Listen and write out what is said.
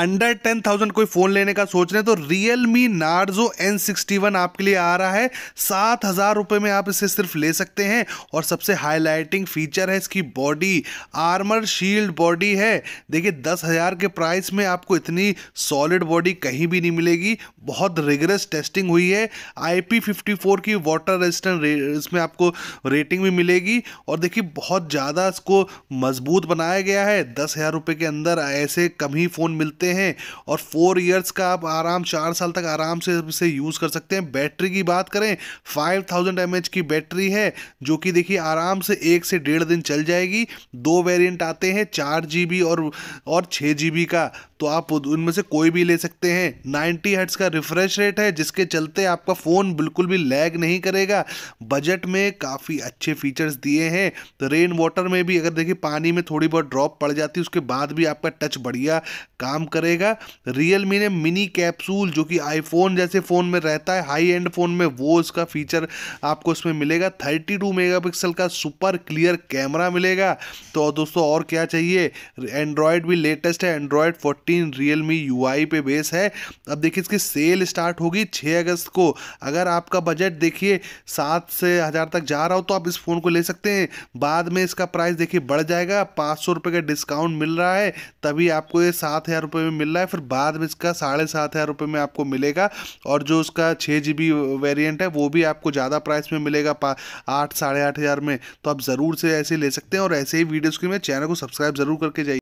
under ten thousand कोई phone लेने का सोच रहे हैं तो Realme Narzo N sixty one आपके लिए आ रहा है सात हज़ार रुपये में आप इसे सिर्फ ले सकते हैं और सबसे हाईलाइटिंग फीचर है इसकी बॉडी आर्मर शील्ड बॉडी है देखिए दस हज़ार के प्राइस में आपको इतनी सॉलिड बॉडी कहीं भी नहीं मिलेगी बहुत रिगरस टेस्टिंग हुई है आई पी फिफ्टी फोर की वाटर रेजिस्टेंट रे, इसमें आपको रेटिंग भी मिलेगी और देखिए बहुत ज़्यादा इसको मजबूत बनाया गया है दस हज़ार रुपये के अंदर ऐसे कम ही फ़ोन मिलते सकते हैं और फोर ईयर्स का आप आराम चार साल तक आराम से इसे यूज़ कर सकते हैं बैटरी की बात करें फाइव थाउजेंड एम एच की बैटरी है जो कि देखिए आराम से एक से डेढ़ दिन चल जाएगी दो वेरियंट आते हैं चार जी बी और और छः जी बी का तो आप उनमें से कोई भी ले सकते हैं नाइन्टी हर्ट्स का रिफ्रेश रेट है जिसके चलते आपका फ़ोन बिल्कुल भी लैग नहीं करेगा बजट में काफ़ी अच्छे फीचर्स दिए हैं तो रेन वाटर में भी अगर देखिए पानी में थोड़ी बहुत ड्रॉप पड़ जाती है उसके बाद भी आपका टच बढ़िया काम करेगा रियल मी ने मिनी कैप्सूल जो कि आईफोन जैसे फ़ोन में रहता है हाई एंड फ़ोन में वो उसका फीचर आपको उसमें मिलेगा थर्टी टू का सुपर क्लियर कैमरा मिलेगा तो दोस्तों और क्या चाहिए एंड्रॉयड भी लेटेस्ट है Android forty fourteen Realme U पे बेस है अब देखिए इसकी सेल स्टार्ट होगी छः अगस्त को अगर आपका बजट देखिए सात से हज़ार तक जा रहा हो तो आप इस फ़ोन को ले सकते हैं बाद में इसका प्राइस देखिए बढ़ जाएगा पाँच सौ रुपये का डिस्काउंट मिल रहा है तभी आपको ये सात हज़ार रुपये में मिल रहा है फिर बाद में इसका साढ़े सात हज़ार रुपये में आपको मिलेगा और जो उसका छः जी बी वेरियंट है वो भी आपको ज़्यादा प्राइस में मिलेगा आठ साढ़े आठ हज़ार में तो आप ज़रूर से ऐसे ले सकते हैं और ऐसे ही वीडियोज़ के लिए चैनल को सब्सक्राइब ज़रूर करके जाइए